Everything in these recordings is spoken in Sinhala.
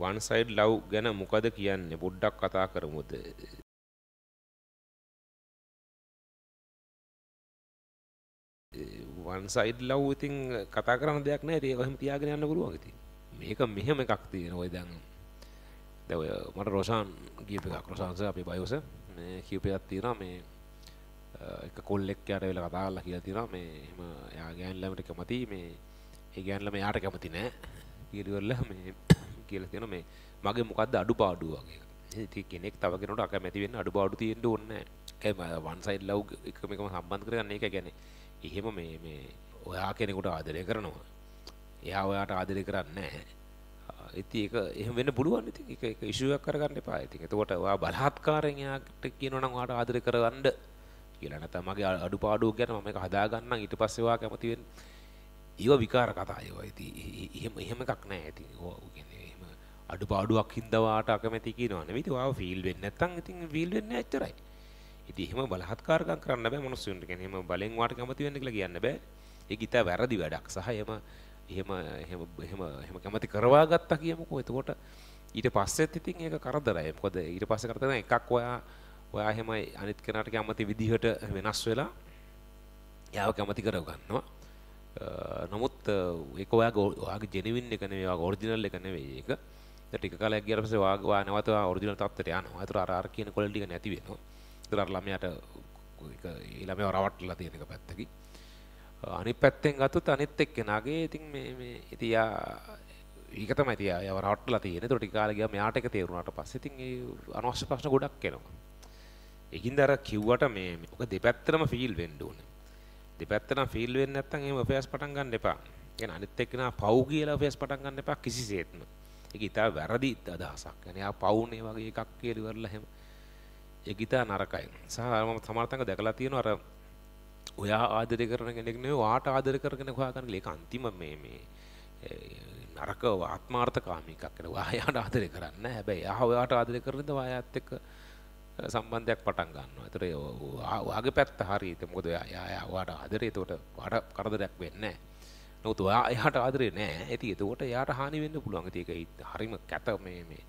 වන් සයිඩ් ලව් ගැන මොකද කියන්නේ පොඩ්ඩක් කතා කරමුද වන් සයිඩ් ලව් ඉතින් කතා කරන දෙයක් නෑ ඒක එහෙම තියාගෙන යන්න පුළුවන් ඉතින් මේක මෙහෙම එකක් තියෙනවා ඔය දැන් දැන් ඔය මට රොෂාන් කියප එකක් රොෂාන් සර් අපේ බයෝස මේ කියපයක් තියෙනවා මේ එක කොල්ලෙක් යාට වෙලා කතා කරලා කියලා තියෙනවා මේ එහෙම එයා ගෑන් ළමයට කැමති මේ ඒ ගෑන් ළමයාට කැමති නෑ කියලා මේ කියලා තියෙන මේ මගේ මොකද්ද අඩුපාඩුව වගේ. ඉතින් කෙනෙක් තව කෙනෙකුට අකමැති වෙන්න අඩුපාඩු තියෙන්න ඕනේ නැහැ. වන් සයිඩ් ලව් එකම එකම සම්බන්ධ කරගන්න ඒක කියන්නේ. එහෙම මේ මේ ඔයා කෙනෙකුට ආදරය කරනවා. එයා ඔයාට ආදරය කරන්නේ නැහැ. ඉති ඒක එහෙම වෙන්න පුළුවන් ඉතින් ඒක ඒක ඉෂුව එකක් කරගන්න එපා ඉතින් එතකොට ඔයා බලහත්කාරයෙන් එයාට කියනවා නම් ඔයාට ආදරය කරගන්න කියලා නැත්නම් මගේ අඩුපාඩු ගැන මම ඒක හදාගන්නම් ඊට පස්සේ ඔයා කැමති වෙන්න ඊව විකාර කතා ඒවා ඉතින් එහෙම එහෙම එකක් නැහැ ඉතින් ඔය කියන්නේ අඩුපාඩුවක් හින්දා වාට අකමැති කියනවා නෙවෙයි. ඔයාව ෆීල් වෙන්නේ නැත්නම් ඉතින් ෆීල් වෙන්නේ ඇච්චරයි. ඉතින් එහෙම බලහත්කාරකම් කරන්න බෑ මිනිස්සුන්ට. කියන්නේ එහෙම බලෙන් වාට කැමති වෙන්න කියලා කියන්න බෑ. ඒක ඊට වැරදි වැඩක්. සහ එහෙම එහෙම එහෙම එහෙම එහෙම කැමති කරවා ගත්තා කියමුකෝ. එතකොට ඊට පස්සෙත් ඉතින් ඒක කරදරයි. මොකද ඊට පස්සේ කරදර එකක් ඔයා ඔයා එහෙම අනිත් කෙනාට කැමති විදිහට වෙනස් වෙලා යාව කැමති කරව ගන්නවා. නමුත් ඒක ඔයාගේ ඔයාගේ ජෙනුවින් එක නෙවෙයි ඔයාගේ ඔරිජිනල් එක නෙවෙයි ඒක. ටික කලයක් ගියට පස්සේ වාගවා නැවත ඔරිජිනල් තත්ත්වයට යනවා. ඒතර අර අර කියන ක්වොලිටි එක නැති වෙනවා. ඒතර අර ළමයාට ඒක ළමයා රවට්ටලා තියෙන එක පැත්තකින්. අනිත් පැත්තෙන් ගත්තොත් අනිත් එක්කෙනාගේ ඉතින් මේ මේ ඉතින් යා ඒක තමයි ඉතින් යා රවට්ටලා තියෙන. ඒතර ටික කාලයක් ගියා මෙයාට එක තේරුණාට පස්සේ ඉතින් ඒ අනවශ්‍ය ප්‍රශ්න ගොඩක් එනවා. ඒකින්ද අර කිව්වට මේ ඔක දෙපැත්තටම ෆීල් වෙන්න ඕනේ. දෙපැත්තටම ෆීල් වෙන්නේ නැත්නම් එහෙම ඔෆෙස් පටන් ගන්න එපා. يعني අනිත් එක්කෙනා පව් කියලා ඔෆෙස් පටන් ගන්න එපා කිසිසේත්ම. ඒක ඉතා වැරදි අදහසක්. يعني ආ පවුනේ වගේ එකක් කියලා ඉවරලා හැම. ඒක ඉතා නරකයි. සහ මම සමහරතංග දැකලා තියෙනවා අර ඔයා ආදර කරන කෙනෙක් නෙවෙයි ඔයාට ආදර කරගෙන හොයාගන්න ඒක අන්තිම මේ මේ නරක ආත්මාර්ථකාමී එකක් නේ. ඔයාට ආදර කරන්නේ හැබැයි ආ ඔයාට ආදර කරනද ඔයාත් එක්ක සම්බන්ධයක් පටන් ගන්නවා. ඒතර ඔයාගේ පැත්ත හරියට මොකද ඔයා ඔයාට ආදරේ ඒතකොට ඔයාට කරදරයක් වෙන්නේ නැහැ. නමුත් ඔයා එයාට ආදරේ නැහැ. ඉතින් ඒකට එයාට හානි වෙන්න පුළුවන්. ඉතින් ඒක හරිම කැත මේ මේ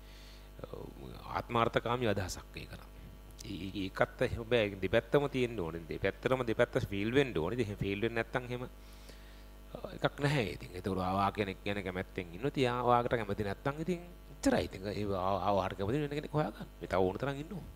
ආත්මార్థකාමී අදහසක් ඒක නම්. ඒකත් හැබැයි දෙපැත්තම තියෙන්න ඕනේ. දෙපැත්තම දෙපැත්ත ෆීල් වෙන්න ඕනේ. ඉතින් ෆීල් වෙන්නේ නැත්නම් එහෙම එකක් නැහැ. ඉතින් ඒකට ආවා කෙනෙක් ගැන කැමැත්තෙන් ඉන්නවා. ඉතින් ආවාකට කැමති නැත්නම් ඉතින් එච්චරයි. ඉතින් ඒ ආවාට කැමති වෙන කෙනෙක් හොයාගන්න. මේ තව ඕන තරම් ඉන්නවා.